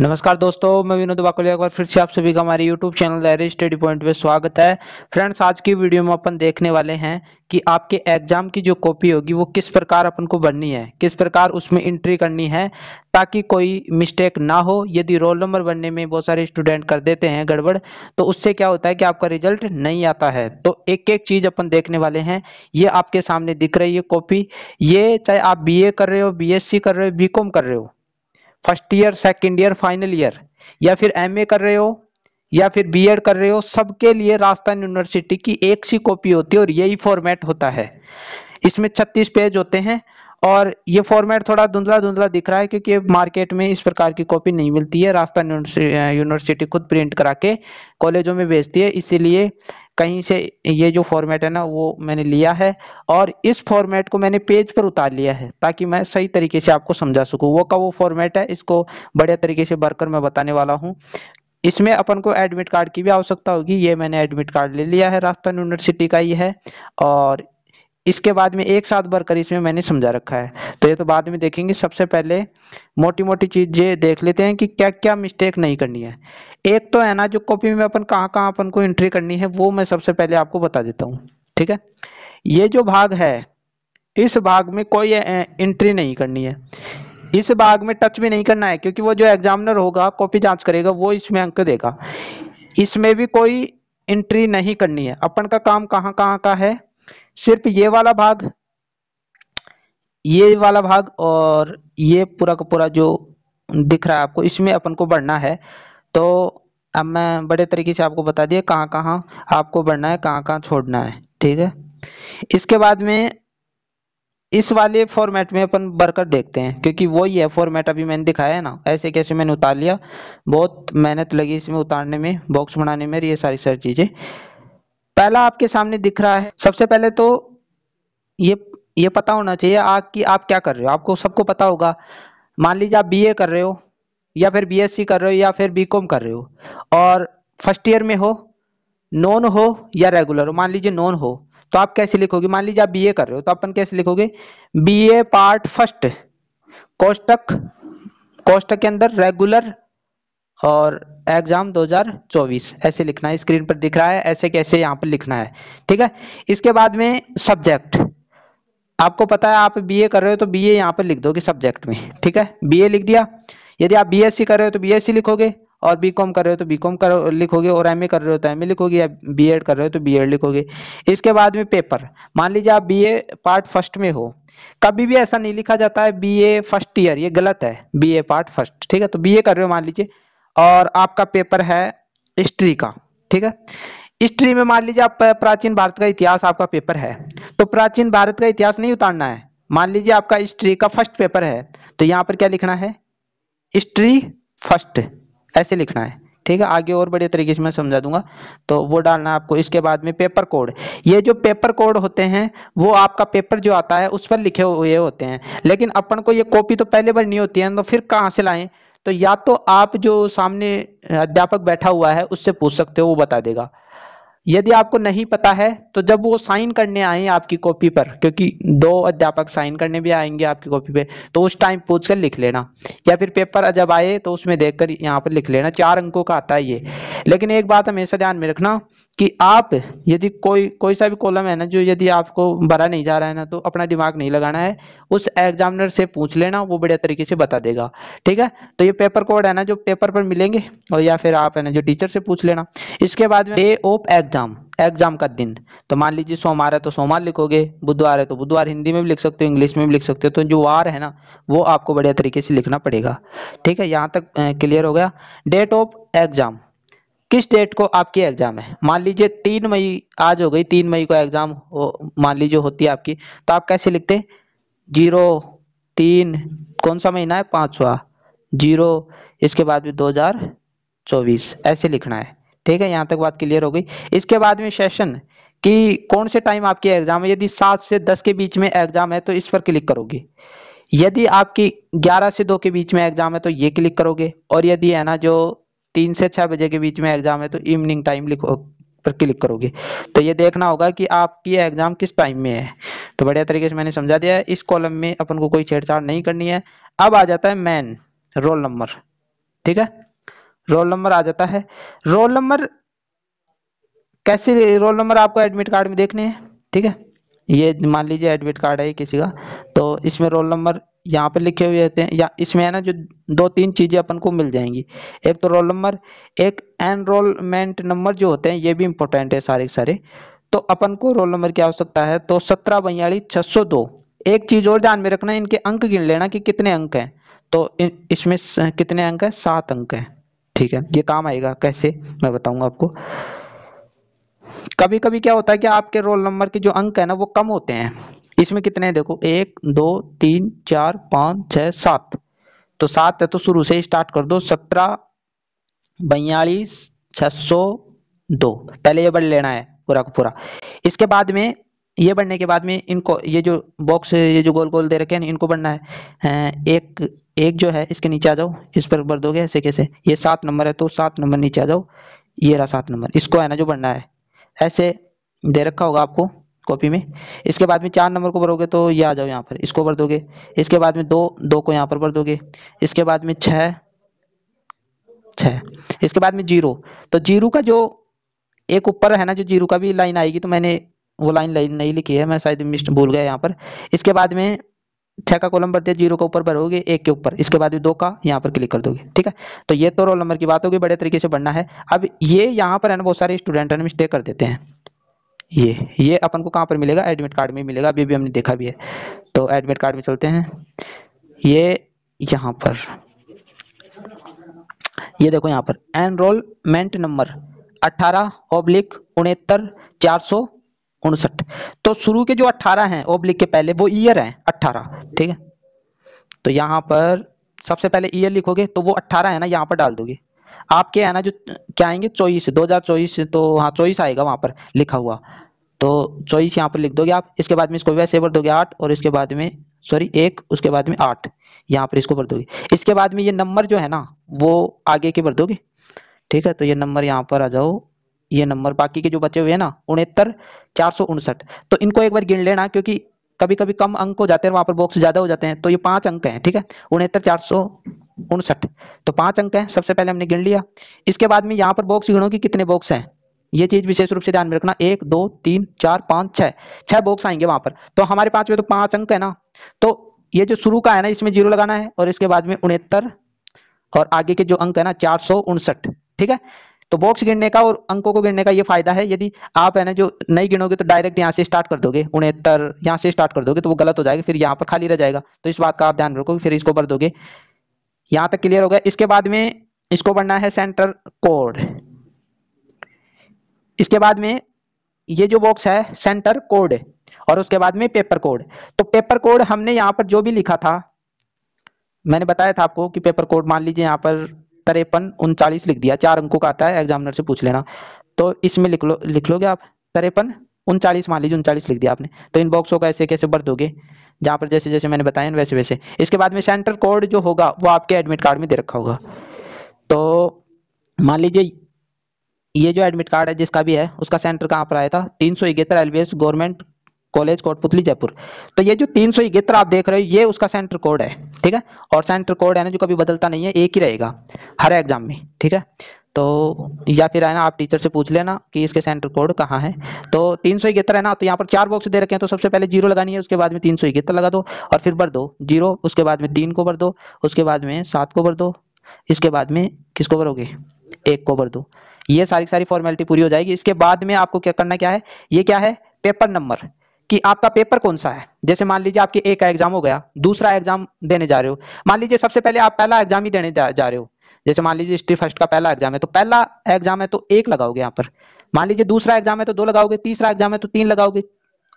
नमस्कार दोस्तों मैं विनोद बाकुलिया एक बार फिर से आप सभी का हमारे YouTube channel Lahari study point में स्वागत है फ्रेंड्स आज की वीडियो में अपन देखने वाले हैं कि आपके एग्जाम की जो कॉपी होगी वो किस प्रकार अपन को बननी है किस प्रकार उसमें एंट्री करनी है ताकि कोई मिस्टेक ना हो यदि रोल नंबर बनने में बहुत सारे स्टूडेंट कर देते हैं गड़बड़ तो उससे क्या होता है कि आपका रिजल्ट नहीं आता है तो एक एक चीज़ अपन देखने वाले हैं ये आपके सामने दिख रही है कॉपी ये चाहे आप बी कर रहे हो बी कर रहे हो बी कर रहे हो first year second year final year या फिर एम कर रहे हो या फिर बीएड कर रहे हो सबके लिए राजस्थान यूनिवर्सिटी की एक सी कॉपी होती है और यही फॉर्मेट होता है इसमें 36 पेज होते हैं और ये फॉर्मेट थोड़ा धुंधला धुंधला दिख रहा है क्योंकि मार्केट में इस प्रकार की कॉपी नहीं मिलती है राजस्थान यूनिवर्सिटी खुद प्रिंट करा के कॉलेजों में भेजती है इसीलिए कहीं से ये जो फॉर्मेट है ना वो मैंने लिया है और इस फॉर्मेट को मैंने पेज पर उतार लिया है ताकि मैं सही तरीके से आपको समझा सकूँ वो का वो फॉर्मेट है इसको बढ़िया तरीके से भरकर मैं बताने वाला हूँ इसमें अपन को एडमिट कार्ड की भी आवश्यकता होगी ये मैंने एडमिट कार्ड ले लिया है राजस्थान यूनिवर्सिटी का ये है और इसके बाद में एक साथ भरकर इसमें मैंने समझा रखा है तो ये तो बाद में देखेंगे सबसे पहले मोटी मोटी चीजें देख लेते हैं कि क्या क्या मिस्टेक नहीं करनी है एक तो है ना जो कॉपी में अपन कहाँ कहाँ अपन को एंट्री करनी है वो मैं सबसे पहले आपको बता देता हूँ ठीक है ये जो भाग है इस भाग में कोई एंट्री नहीं करनी है इस भाग में टच भी नहीं करना है क्योंकि वो जो एग्जामिनर होगा कॉपी जांच करेगा वो इसमें अंक देगा इसमें भी कोई एंट्री नहीं करनी है अपन का काम कहाँ कहाँ का है सिर्फ ये वाला भाग ये वाला भाग और ये पूरा का पूरा जो दिख रहा है आपको इसमें अपन को बढ़ना है तो अब मैं बड़े तरीके से आपको बता दिया कहाँ कहाँ आपको बढ़ना है कहाँ कहाँ छोड़ना है ठीक है इसके बाद में इस वाले फॉर्मेट में अपन बढ़कर देखते हैं क्योंकि वही है फॉर्मेट अभी मैंने दिखाया है ना ऐसे कैसे मैंने उतार लिया बहुत मेहनत लगी इसमें उतारने में बॉक्स बनाने में ये सारी सारी चीज़ें पहला आपके सामने दिख रहा है सबसे पहले तो ये ये पता होना चाहिए आग की आप क्या कर रहे हो आपको सबको पता होगा मान लीजिए आप बीए कर रहे हो या फिर बीएससी कर रहे हो या फिर बीकॉम कर रहे हो और फर्स्ट ईयर में हो नॉन हो या रेगुलर हो मान लीजिए नॉन हो तो आप कैसे लिखोगे मान लीजिए आप बीए कर रहे हो तो अपन कैसे लिखोगे बीए पार्ट फर्स्ट कोष्टक कोष्टक के अंदर रेगुलर और एग्जाम 2024 ऐसे लिखना है स्क्रीन पर दिख रहा है ऐसे कैसे यहाँ पर लिखना है ठीक है इसके बाद में सब्जेक्ट आपको पता है आप बीए कर रहे हो तो बीए यहाँ पर लिख दोगे सब्जेक्ट में ठीक है बीए लिख दिया यदि आप बीएससी कर रहे हो तो बीएससी लिखोगे और बीकॉम कर रहे हो तो बीकॉम कर लिखोगे और एमए कर रहे हो तो एमए लिखोगे या बीएड कर रहे हो तो बीएड लिखोगे इसके बाद में पेपर मान लीजिए आप बीए पार्ट फर्स्ट में हो कभी भी ऐसा नहीं लिखा जाता है बीए फर्स्ट ईयर ये गलत है बीए पार्ट फर्स्ट ठीक है तो बीए कर रहे हो मान लीजिए और आपका पेपर है हिस्ट्री का ठीक है हिस्ट्री में मान लीजिए आप प्राचीन भारत का इतिहास आपका पेपर है तो प्राचीन भारत का इतिहास नहीं उतारना है मान लीजिए आपका हिस्ट्री का फर्स्ट पेपर है तो यहाँ पर क्या लिखना है हिस्ट्री फर्स्ट ऐसे लिखना है ठीक है आगे और बढ़िया तरीके से मैं समझा दूंगा तो वो डालना है आपको इसके बाद में पेपर कोड ये जो पेपर कोड होते हैं वो आपका पेपर जो आता है उस पर लिखे हुए होते हैं लेकिन अपन को ये कॉपी तो पहले भरनी होती है तो फिर कहाँ से लाएं तो या तो आप जो सामने अध्यापक बैठा हुआ है उससे पूछ सकते हो वो बता देगा यदि आपको नहीं पता है तो जब वो साइन करने आए आपकी कॉपी पर क्योंकि दो अध्यापक साइन करने भी आएंगे आपकी कॉपी पे तो उस टाइम पूछ कर लिख लेना या फिर पेपर जब आए तो उसमें देख कर यहाँ पर लिख लेना चार अंकों का आता है ये लेकिन एक बात हमेशा ध्यान में रखना कि आप यदि कोई कोई सा भी कॉलम है ना जो यदि आपको भरा नहीं जा रहा है ना तो अपना दिमाग नहीं लगाना है उस एग्जामिनर से पूछ लेना वो बढ़िया तरीके से बता देगा ठीक है तो ये पेपर कोड है ना जो पेपर पर मिलेंगे और या फिर आप है ना जो टीचर से पूछ लेना इसके बाद में day of exam exam exam का दिन तो मान लीजिए सोमवार है तो सोमवार लिखोगे बुधवार है तो बुधवार हिंदी में भी लिख सकते हो इंग्लिश में भी लिख सकते हो तो जो वार है ना वो आपको बढ़िया तरीके से लिखना पड़ेगा ठीक है यहाँ तक क्लियर हो गया डेट ऑफ एग्जाम किस डेट को आपकी एग्जाम है मान लीजिए तीन मई आज हो गई तीन मई को एग्जाम मान लीजिए होती है आपकी तो आप कैसे लिखते जीरो तीन कौन सा महीना है पांचवा जीरो इसके बाद भी चौबीस ऐसे लिखना है ठीक है यहाँ तक बात क्लियर हो गई इसके बाद में सेशन कि कौन से टाइम आपकी एग्जाम है यदि सात से दस के बीच में एग्जाम है तो इस पर क्लिक करोगे यदि आपकी ग्यारह से दो के बीच में एग्जाम है तो ये क्लिक करोगे और यदि है ना जो तीन से छह बजे के बीच में एग्जाम है तो इवनिंग टाइम लिखो पर क्लिक करोगे तो ये देखना होगा कि आपकी एग्जाम किस टाइम में है तो बढ़िया तरीके से मैंने समझा दिया है इस कॉलम में अपन को कोई छेड़छाड़ नहीं करनी है अब आ जाता है मैन रोल नंबर ठीक है रोल नंबर आ जाता है रोल नंबर कैसे रोल नंबर आपको एडमिट कार्ड में देखने हैं ठीक है ये मान लीजिए एडमिट कार्ड है किसी का तो इसमें रोल नंबर यहाँ पर लिखे हुए होते हैं या इसमें है ना जो दो तीन चीज़ें अपन को मिल जाएंगी एक तो रोल नंबर एक एनरोलमेंट नंबर जो होते हैं ये भी इंपॉर्टेंट है सारे सारे तो अपन को रोल नंबर की आवश्यकता है तो सत्रह बयालीस छः सौ दो एक चीज़ और ध्यान में रखना इनके अंक गिन लेना कि कितने अंक हैं तो इसमें कितने अंक हैं सात अंक हैं ठीक है ये काम आएगा कैसे मैं बताऊंगा आपको कभी कभी क्या होता है कि आपके रोल नंबर के जो अंक है ना वो कम होते हैं इसमें कितने हैं देखो एक दो तीन चार पाँच छ सात तो सात है तो शुरू से स्टार्ट कर दो सत्रह बयालीस छह सौ दो पहले ये बढ़ लेना है पूरा का पूरा इसके बाद में ये बढ़ने के बाद में इनको ये जो बॉक्स ये जो गोल गोल दे रखे हैं इनको बढ़ना है एक एक जो है इसके नीचे आ जाओ इस पर बढ़ दोगे ऐसे कैसे ये सात नंबर है तो सात नंबर नीचे आ जाओ ये रहा सात नंबर इसको है ना जो बढ़ना है ऐसे दे रखा होगा आपको कॉपी में इसके बाद में चार नंबर को भरोगे तो ये आ जाओ यहाँ पर इसको भर दोगे इसके बाद में दो दो को यहाँ पर भर दोगे इसके बाद में छः छः इसके बाद में जीरो तो जीरो का जो एक ऊपर है ना जो जीरो का भी लाइन आएगी तो मैंने वो लाइन लाइन नहीं लिखी है मैं शायद मिस्ट भूल गया यहाँ पर इसके बाद में छः का कॉलम भरते जीरो के ऊपर भरोगे एक के ऊपर इसके बाद दो का यहाँ पर क्लिक कर दोगे ठीक है तो ये तो रोल नंबर की बात होगी बड़े तरीके से बढ़ना है अब ये यहाँ पर है ना बहुत सारे स्टूडेंट है ना मिस्टेक कर देते हैं ये ये अपन को कहाँ पर मिलेगा एडमिट कार्ड में मिलेगा अभी भी हमने देखा भी है तो एडमिट कार्ड में चलते हैं ये यहाँ पर ये देखो यहाँ पर एनरोलमेंट नंबर अट्ठारह ओब्लिक उनहत्तर चार सौ उनसठ तो शुरू के जो अट्ठारह हैं ओब्लिक के पहले वो ईयर हैं अट्ठारह ठीक है तो यहाँ पर सबसे पहले ईयर लिखोगे तो वो अट्ठारह है ना यहाँ पर डाल दोगे आपके है ना जो क्या आएंगे चौबीस दो हज़ार चौबीस तो हाँ चौबीस आएगा वहां पर लिखा हुआ तो चौबीस यहाँ पर लिख दोगे आप इसके बाद में इसको वैसे भर दोगे आठ और इसके बाद में सॉरी एक उसके बाद में आठ यहाँ पर इसको भर दोगे इसके बाद में ये नंबर जो है ना वो आगे के भर दोगे ठीक है तो ये नंबर यहाँ पर आ जाओ ये नंबर बाकी के जो बचे हुए हैं ना उनहत्तर चार सौ उनसठ तो इनको एक बार गिन लेना क्योंकि कभी कभी कम अंक हो जाते हैं वहां पर बॉक्स ज्यादा हो जाते हैं तो ये पांच अंक हैं ठीक है उनहत्तर चार सौ उनसठ तो पांच अंक हैं सबसे पहले हमने गिन लिया इसके बाद में यहाँ पर बॉक्स गिनो की कितने बॉक्स हैं ये चीज विशेष रूप से ध्यान में रखना एक दो तीन चार पांच छह छह बॉक्स आएंगे वहां पर तो हमारे पास में तो पांच अंक है ना तो ये जो शुरू का है ना इसमें जीरो लगाना है और इसके बाद में उनहत्तर और आगे के जो अंक है ना चार सौ उनसठ ठीक है तो बॉक्स गिनने का और अंकों को गिनने का ये फायदा है यदि आप है ना जो नहीं गिनोगे तो डायरेक्ट यहाँ से स्टार्ट कर दोगे उनहत्तर यहाँ से स्टार्ट कर दोगे तो वो गलत हो जाएगा फिर यहाँ पर खाली रह जाएगा तो इस बात का आप ध्यान रखो फिर इसको भर दोगे यहाँ तक क्लियर हो गया इसके बाद में इसको बढ़ना है सेंटर कोड इसके बाद में ये जो बॉक्स है सेंटर कोड और उसके बाद में पेपर कोड तो पेपर कोड हमने यहाँ पर जो भी लिखा था मैंने बताया था आपको कि पेपर कोड मान लीजिए यहाँ पर तरेपन उनचालीस लिख दिया चार अंकों का आता है एग्जामिनर से पूछ लेना तो इसमें लिख लो लिख लोगे आप तरेपन उनचालीस मान लीजिए उनचालीस लिख दिया आपने तो इन बॉक्सों का ऐसे कैसे भर दोगे जहाँ पर जैसे जैसे मैंने बताया वैसे वैसे इसके बाद में सेंटर कोड जो होगा वो आपके एडमिट कार्ड में दे रखा होगा तो मान लीजिए ये जो एडमिट कार्ड है जिसका भी है उसका सेंटर कहाँ पर आया था तीन सौ इकहत्तर L government college Kotputli Jaipur तो ये जो तीन सौ इकहत्तर आप देख रहे हो ये उसका सेंटर कोड है ठीक है और सेंटर कोड है ना जो कभी बदलता नहीं है एक ही रहेगा हर एग्जाम में ठीक है तो या फिर है ना आप टीचर से पूछ लेना कि इसके सेंटर कोड कहाँ है तो तीन सौ इकहत्तर है ना तो यहाँ पर चार बॉक्स दे रखे हैं तो सबसे पहले जीरो लगानी है उसके बाद में तीन सौ इकहत्तर लगा दो और फिर भर दो जीरो उसके बाद में तीन को भर दो उसके बाद में सात को भर दो इसके बाद में किसको भरोगे एक को भर दो ये सारी सारी फॉर्मेलिटी पूरी हो जाएगी इसके बाद में आपको क्या करना क्या है ये क्या है पेपर नंबर कि आपका पेपर कौन सा है जैसे मान लीजिए आपके एक एग्जाम हो गया दूसरा एग्जाम देने जा रहे हो मान लीजिए सबसे पहले आप पहला एग्जाम ही देने जा रहे हो जैसे मान लीजिए हिस्ट्री फर्स्ट का पहला एग्जाम है तो पहला एग्जाम है तो एक लगाओगे यहाँ पर मान लीजिए दूसरा एग्जाम है तो दो लगाओगे तीसरा एग्जाम है तो तीन लगाओगे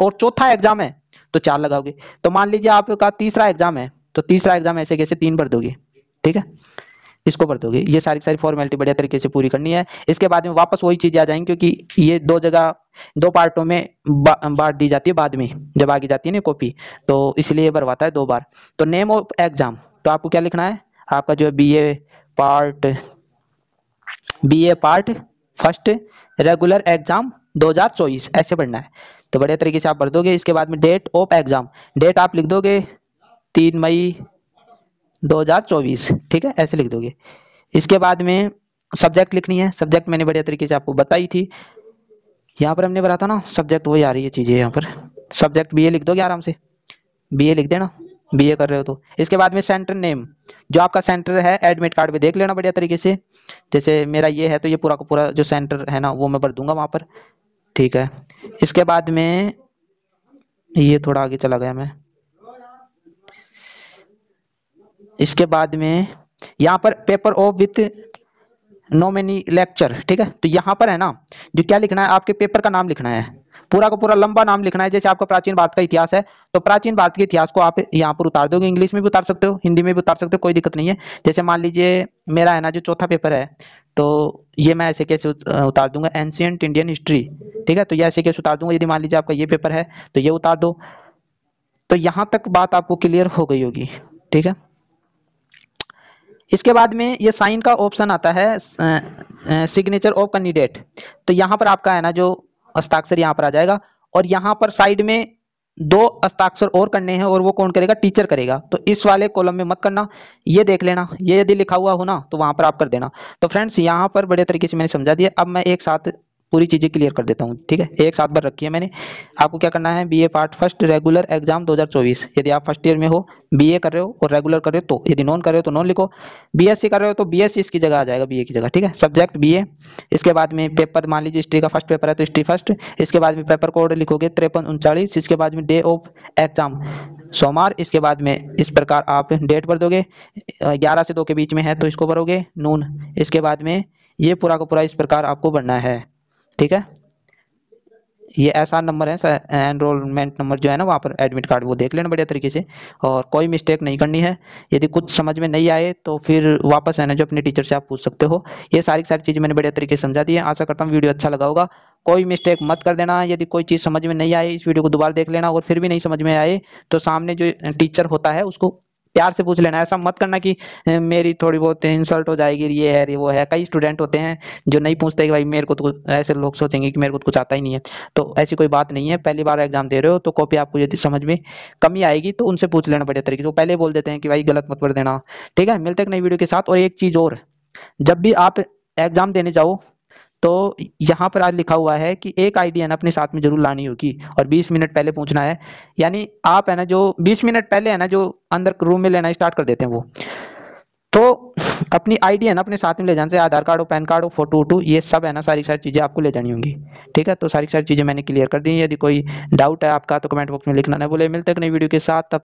और चौथा एग्जाम है तो चार लगाओगे तो मान लीजिए आपका तीसरा एग्जाम है तो तीसरा एग्जाम ऐसे कैसे तीन भर दोगे ठीक है इसको भर दोगे ये सारी सारी फॉर्मेलिटी बढ़िया तरीके से पूरी करनी है इसके बाद में वापस वही चीज़ें आ जाएंगी क्योंकि ये दो जगह दो पार्टों में बांट दी जाती है बाद में जब आगे जाती है ना कॉपी तो इसलिए भरवाता है दो बार तो नेम ऑफ एग्जाम तो आपको क्या लिखना है आपका जो है B A part B A part first regular exam 2024 ऐसे पढ़ना है तो बढ़िया तरीके से आप भर दोगे इसके बाद में डेट ऑफ एग्जाम डेट आप लिख दोगे तीन मई 2024 ठीक है ऐसे लिख दोगे इसके बाद में सब्जेक्ट लिखनी है सब्जेक्ट मैंने बढ़िया तरीके से आपको बताई थी यहाँ पर हमने बताया था ना सब्जेक्ट वही आ रही है चीज़ें यहाँ पर सब्जेक्ट बी लिख दोगे आराम से बी लिख देना बी कर रहे हो तो इसके बाद में सेंटर नेम जो आपका सेंटर है एडमिट कार्ड पे देख लेना बढ़िया तरीके से जैसे मेरा ये है तो ये पूरा का पूरा जो सेंटर है ना वो मैं भर दूंगा वहाँ पर ठीक है इसके बाद में ये थोड़ा आगे चला गया मैं इसके बाद में यहाँ पर paper of with many lecture ठीक है तो यहाँ पर है ना जो क्या लिखना है आपके पेपर का नाम लिखना है पूरा का पूरा लंबा नाम लिखना है जैसे आपका प्राचीन भारत का इतिहास है तो प्राचीन भारत के इतिहास को आप यहाँ पर उतार दोगे इंग्लिश में भी उतार सकते हो हिंदी में भी उतार सकते हो कोई दिक्कत नहीं है जैसे मान लीजिए मेरा है ना जो चौथा पेपर है तो ये मैं ऐसे कैसे उतार दूंगा एंशियंट इंडियन हिस्ट्री ठीक है तो ये ऐसे कैसे उतार दूंगा यदि मान लीजिए आपका ये पेपर है तो ये उतार दो तो यहाँ तक बात आपको क्लियर हो गई होगी ठीक है इसके बाद में ये साइन का ऑप्शन आता है सिग्नेचर ऑफ कैंडिडेट तो यहाँ पर आपका है ना जो हस्ताक्षर यहाँ पर आ जाएगा और यहाँ पर साइड में दो हस्ताक्षर और करने हैं और वो कौन करेगा टीचर करेगा तो इस वाले कॉलम में मत करना ये देख लेना ये यदि लिखा हुआ हो ना तो वहां पर आप कर देना तो फ्रेंड्स यहाँ पर बड़े तरीके से मैंने समझा दिया अब मैं एक साथ पूरी चीज़ें क्लियर कर देता हूँ ठीक है एक साथ बार रखी है मैंने आपको क्या करना है BA part first regular exam 2024 यदि आप फर्स्ट ईयर में हो बीए कर रहे हो और रेगुलर कर रहे हो तो यदि नॉन कर रहे हो तो नॉन लिखो बीएससी कर रहे हो तो बीएससी इसकी जगह आ जाएगा बीए की जगह ठीक है सब्जेक्ट बी इसके बाद में पेपर मान लीजिए हिस्ट्री का फर्स्ट पेपर है तो हिस्ट्री फर्स्ट इसके बाद में पेपर कोड लिखोगे तिरपन उनचालीस इसके बाद में डे ऑफ एग्जाम सोमवार इसके बाद में इस प्रकार आप डेट भर दोगे ग्यारह से दो के बीच में है तो इसको भरोगे नून इसके बाद में ये पूरा का पूरा इस प्रकार आपको बढ़ना है ठीक है ये ऐसा नंबर है एनरोलमेंट नंबर जो है ना वहाँ पर एडमिट कार्ड वो देख लेना बढ़िया तरीके से और कोई मिस्टेक नहीं करनी है यदि कुछ समझ में नहीं आए तो फिर वापस आना जो अपने टीचर से आप पूछ सकते हो ये सारी सारी चीज़ें मैंने बढ़िया तरीके से समझा दी है आशा करता हूँ वीडियो अच्छा लगा होगा कोई मिस्टेक मत कर देना यदि कोई चीज़ समझ में नहीं आई इस वीडियो को दोबारा देख लेना और फिर भी नहीं समझ में आए तो सामने जो टीचर होता है उसको प्यार से पूछ लेना ऐसा मत करना कि मेरी थोड़ी बहुत इंसल्ट हो जाएगी ये है वो है कई स्टूडेंट होते हैं जो नहीं पूछते कि भाई मेरे को तो ऐसे लोग सोचेंगे कि मेरे को तो कुछ आता ही नहीं है तो ऐसी कोई बात नहीं है पहली बार एग्जाम दे रहे हो तो कॉपी आपको यदि समझ में कमी आएगी तो उनसे पूछ लेना बढ़िया तरीके से पहले बोल देते हैं कि भाई गलत मत कर देना ठीक है मिलते एक नई वीडियो के साथ और एक चीज़ और जब भी आप एग्जाम देने जाओ तो यहाँ पर आज लिखा हुआ है कि एक आईडी है ना अपने साथ में जरूर लानी होगी और 20 मिनट पहले पूछना है यानी आप है ना जो 20 मिनट पहले है ना जो अंदर रूम में लेना स्टार्ट कर देते हैं वो तो अपनी आईडी है ना अपने साथ में ले जाने से आधार कार्ड हो पैन कार्ड हो फोटो वोटो ये सब है ना सारी सारी चीज़ें आपको ले जानी होंगी ठीक है तो सारी सारी चीज़ें मैंने क्लियर कर दी यदि कोई डाउट है आपका तो कमेंट बॉक्स में लिखना ना बोले मिलते नई वीडियो के साथ तब